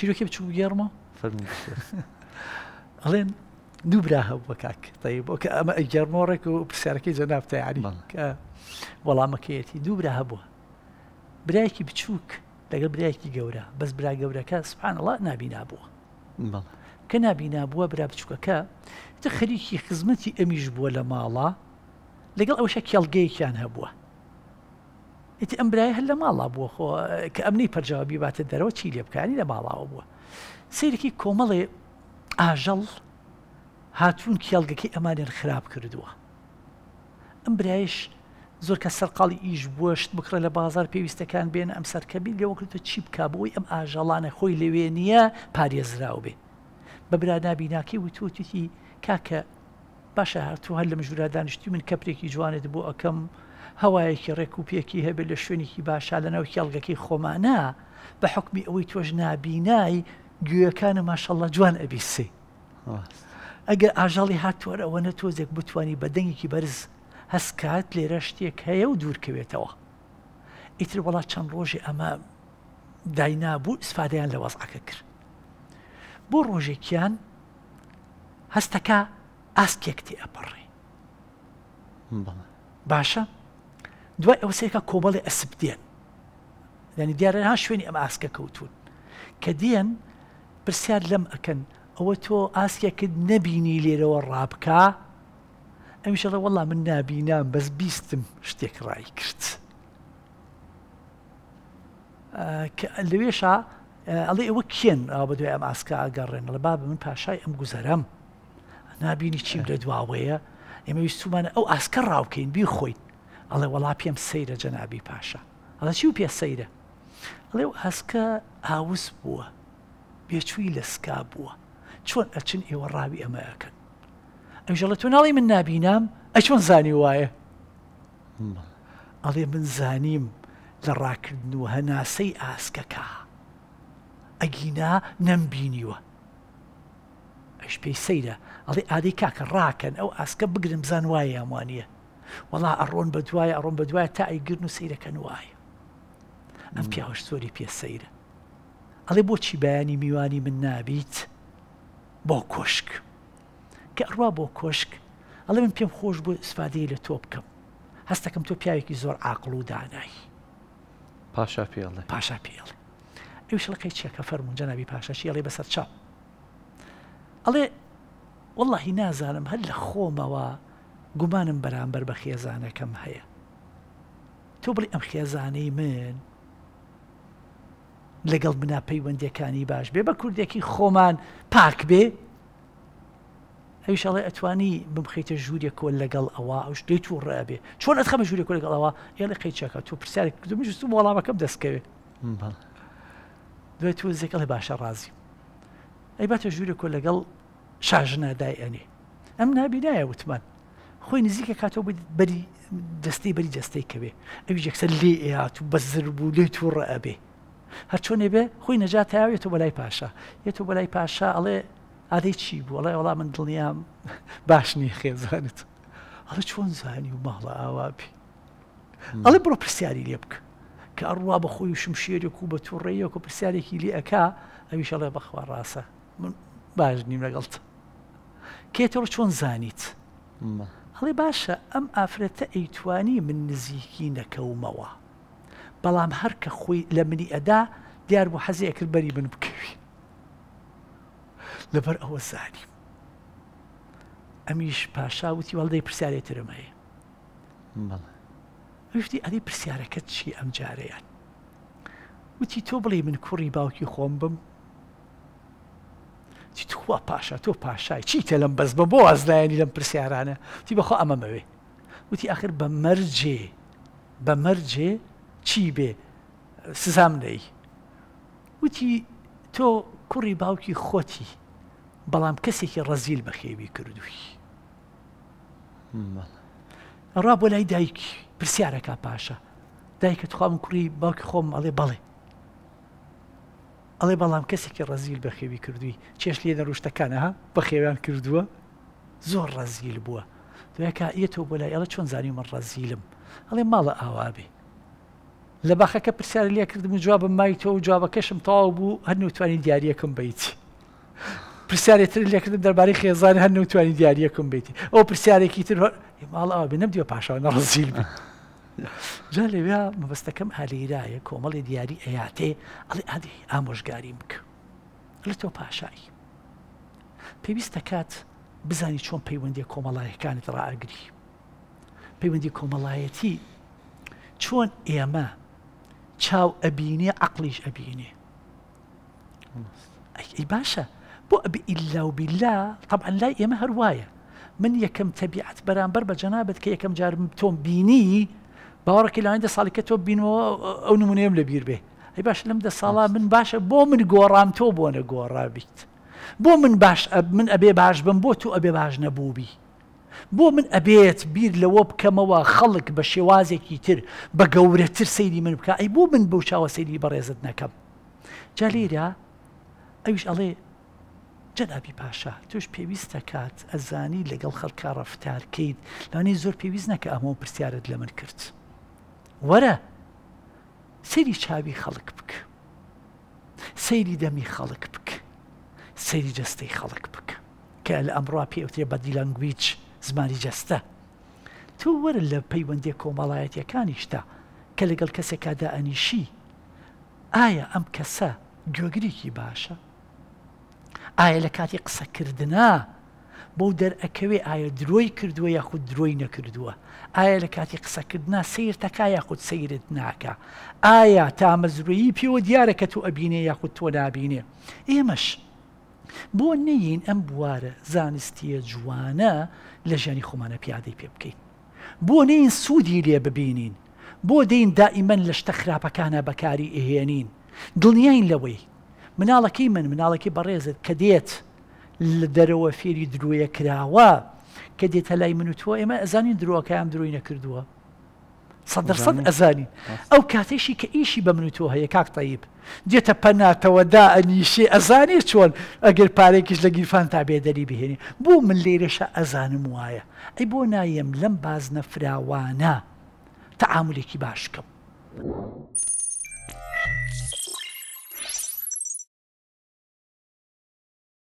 چیرۆکی بچوو گێڕمە فەرمی ئەڵێن دوو برا هەبوو بە کاک تای بۆ کە ئەمە ئەگەرمۆڕێک و پرسیارەکەی جەنابتەیاری وەڵامەکەیەتی دوو برا هەبووە برایەکی بچووک لەگەڵ برایەکی گەورە بەس برا گەورەکە سبحانەڵە نبیابووە کە نبیابووە برا بچووکەکە تە خەریکی خزمەتی ئەمیش بووە لە ماڵە لەگەڵ ئەوشە کێڵگەیەکیان هەبووە ئیتی ئەم برای هەر لە ماڵا بووە خۆ کە ئەمنی پەرجاوابی باتە دەرەوە چی لێبکاری لە ماڵاوە بووە سیرێکی کۆمەڵێ ئاژەڵ هاتوون کێڵگەکەی ئەمانیان خراپ کردووە ئەم برایش زۆر کە سەرقاڵی ئیش بووەشت بکڕە لە بازار پێویستەکان بێن ئەم سەرکەبی لەوە کردو چی بک بۆی ئەم ئاژەڵانە خۆی لەوێ نییە پارێزراو بێ بە برادابیناکی وتوتیتی کاکە باشە هەرتو هەر لە مژورا دانیشتی من کەپێکی جوانت بۆ ئەەکەم هەوایەکی ڕێکوپێکی هەبێت لە شوێنێکی باشە لەنەو کێڵگەکەی خۆمانە بە حکمی ئەوەی تۆش نبینایی گوێەکانە ماشەڵە جوان ئەبیسی ئەگەر ئاژاڵی هاتووەرە ئەوە نە تۆزێک بتانی بەدەنگێکی بەرز هەسکات لێرە شتێک هەیە و دوورکەوێتەوە ئیتر وڵات چەند ڕۆژی ئەمە داینابوو سفادەیان لە وەزعەکە کرد بۆ ڕۆژێکیان هەستەکە ئاسکێکتی ئەپەڕێ باشە؟ دوای ئەوسەیەکە کۆبڵی ئەسب دێن ینی دیارە ها شوێنی ئەم ئاسکە کەوتون کە دیەن پرسیار لەم ئەکەن ئەوە تۆ ئاسکێکت نەبینی لێرەوە ڕابکە ئەمیشەڵە وەڵام من نبینام بەس بیستم شتێک ڕای کرد لەوێشە ئەڵێ ئەوە کێن بە دوای ئەم ئاسکە ئاگەڕێن لە باب من پاشای ئەم گوزەرم نبینی چیم لە دواوەیە ئێمە ویستومانە ئەو ئاسکە ڕاوکەین بیر خۆیت ئەڵێ وەڵا پێم سەیرە جەنابی پاشا ئەڵە چی و پێ سەیرە ئەڵێ و ئەسکە ئاوس بووە بێچووی لە سکا بووە چۆن ئەچن ئێوە ڕاوی ئەمە ئەکەن ئەژەڵە تۆ ناڵی من نبینام ئەچۆن زانی وایە ئەڵێ من زانیم لە ڕاکردن و هەناسەی ئاسکەکە ئەگینا نەمبینیوە ئەش پێی سەیرە ئەڵێ ئادەی کاکە ڕاکەن ئەو ئاسکە بگرم زان وایە ئەموانە وڵا ئەڕۆن بە دوایە ئەڕۆم بە دوایە تا ئەیگرن و سیرەکەن وایە ئەم پیاوەش زۆری پێسەیرە ئەڵێ بۆچی بەیانی میوانی من نابیت بۆ کۆشک کە ئەڕوا بۆ کۆشک ئەڵێ من پێم خۆش بوو سفادەی لە تۆ بکەم هەستەکەم تۆ پیاوێکی زۆر عقل و دانایی پاشا پێڵێ پاشا پێڵێ ئەوشڵەکەی چیەکە فەرمونون جەنابی پاشەشی ئەڵێ بەسەر چاو ئەڵێ واللهی نازانم هەر لە خۆمەوە گومانم بەرامبەر بە خێزانەکەم هەیە تۆ بڵی ئەم خێزانەی من لەگەڵ بنا پەیوەندەکانی باش بێ بە کوردێکی خۆمان پاک بێ ئەویشڵێ ئەتوانی بمخیتە ژووریە کۆل لەگەڵ ئەوە ئەوش دەیت و ڕێبێ چۆن ئەتخەمە ژووری کۆ لەگەڵەوە یاڵە قیچەکە تو پرسیارێک دومیست وەڵامەکەم دەستکەوێ دوێت تو زێکەڵی باشە ڕازی ئەی باتە ژووری کۆ لەگەڵ شاژنادای ئەنێ ئەم نابینایە وتمان خۆی نزیکە کاتەوە بەری دەستەی بەری جەستەی کەوێ ئەوی یەکسەر لێ ئەیات و بەزر بوو لێ تووڕە ئەبێ هەرچۆنێ بێ خۆی نەجات یاوێت و بەلای پاشا یێت و بەلای پاشا ئەڵێ ئادەی چی بوو ئەڵێ وڵام من دڵنیام باش نی خێزانت ئەڵە چۆن زانی و ماڵە ئاوابی ئەڵێ بڕۆ پرسیاری لێ بکە کە ئەڕوا بە خۆی و شمشێرێک و بە تووڕێیەک و پرسیارێکی لێ ئەکا ئەویش ئەڵێ بەخوا ڕاستە من باش نیم لەگەڵت کێتەوە چۆن زانیت هەڵێ باشە ئەم ئافرەتە ئەیتوانی من نزیکی نەکەومەوە بەڵام هەر کە خۆی لە منی ئەدا دیار بۆ حەزیەکرد بەری من بکەوی لەبەر ئەوە زانی ئەمیش پاشاوتی وەڵدەی پرسیارێت ترمەیە هشتی ئەدی پرسیارەکەت چی ئەم جارەیان وتی تۆ بڵێ من کوڕی باوکی خۆم بم چی توخوا پاشا تۆ پاشای چیتە لەم بەس بە بۆ ئازلایانی لەم پرسیارانە تی بەخۆ ئەمەمەوێ وتی ئەخر بە مەرجێ بە مەرجێ چی بێ سزام دەی وتی تۆ کوڕی باوکی خۆتی بەڵام کەسێکی ڕەزیل بە خێوی کردووی ڕا بۆ لای دایک پرسیارەکە پاشە دایکە توخوام کوڕی باوکی خۆم ئەڵێ بەڵێ ئەڵێ بەڵام کەسێکی ڕزیل بە خێوی کردووی چێش لێ دەڕوشتەکانەها بە خێویان کردووە زۆر ڕزیل بووە دوکە یەتەوە بۆ لای ئەڵە چۆن زانی من ڕزیلم ئەڵێ ماڵە ئاوابێ لە باخەکە پرسیار لێ کردم و جوابم مای تۆ و جوابەکەشم تەواو بوو هەر توانین دیارەکەم بیت. پرسیارێتتر لەکردم دەربارەی خێزان هەر نوتوانین دیارەکەم بیتی ئەو پرسیارێکی تر ماڵ ئاوا بنەم دیوە پاشاوە نەڕزیل بن. جا لەوێ مەبەستەکەم هەلێرایە کۆمەڵی دیاری ئەیاتێ ئەڵێ ئادی ئامۆژگاری بکە لە تۆ پاشایی پێویستە کات بزانی چۆن پەیوەندی کۆمەڵایەکانت ڕائگری پەیوەندی کۆمەڵایەتی چۆن ئێمە چاو ئەبینێ عقلیش ئەبینێ ئەی باشە بۆ ئەبی ئللا و بیلا طبعا لای ئێمە هەروایە من یەکەم تەبیعەت بەرامبەر بە جەنابەت کە یەکەم جارم تۆم بینی باوەڕکی لاندە ساڵیکە تۆ بینەوە ئەو نمونەیەم لە بیر بێ ئەی باش لەم دە ساڵا من باشە بۆ من گۆڕام تۆ بۆنە گۆڕابیت بۆ من باش من ئەبێ باش بم بۆ تو ئەبێ باش نەبووبی بۆ من ئەبێت بیر لەوە بکەمەوە خەڵک بە شێوازێکی تر بە گەورەتر سەیری من بکە ئەی بۆ من بەو چاوە سەیری بەڕێزت نەکەم جا لێرە ئەویش ئەڵێ جەدابی پاشا توش پێویستە کات ئەزانی لەگەڵ خەڵکە ڕفتارکەیت لەوانەی زۆر پێویست نەکە ئەمە پرسیارت لە من کرد. وەرە سەیری چاوی خەڵک بک سەیری دەمی خەڵک بک سەیری جەستەی خەڵک بک کە لە ئەمڕوا پێوتێ بە دیلەنگویچ زمانی جەستە تو وەرە لە پەیوەندی کۆمەڵایەتەکانیشتا کە لەگەڵ کەسێکادا ئەنیشی ئایا ئەم کەسە گوێگریکی باشە ئایا لە کاتی قسەکردنا بەو دەرەکەوێ ئایا درۆی کردووە یاخود درۆی نەکردووە ئایا لە کاتی قسەکردنا سیر تەکا یاخود سیرت ناکە ئایا تامەزرویی پێوە دیارە کە تو ئەبینێ یاخود تۆ نابینێ ئێمەش بۆ نەین ئەم بوارە زانستیە جوانە لە ژیانی خۆمانە پیادەی پێ بکەین بۆ نین سوودی لێ ببینین بۆ دەین دائیمەن لە شتە خراپەکانە بەکاری ئەهێنین دڵنیین لەوەی مناڵەکەی من مناڵەکەی بەڕێزت کە دێت لە دەرەوە فێری درۆیە کراوە کە دێتە لای من و تۆ ئێمە ئەزانین درۆکەیان دروی نەکردووە سەدرسەد ئەزانین ئەو کاتێشی کە ئیشی بە من و تۆ هەیە کاک تایب دێتە پەناتەوەدا ئەنیشی ئەزانێت چۆن ئەگەر پارێکیش لە گیرفان تا بێدەری بهێنی بۆ من لێرەشە ئەزانم وایە ئەی بۆ نایم لەم باز نەفراوانە تەعاملێکی باشکەم.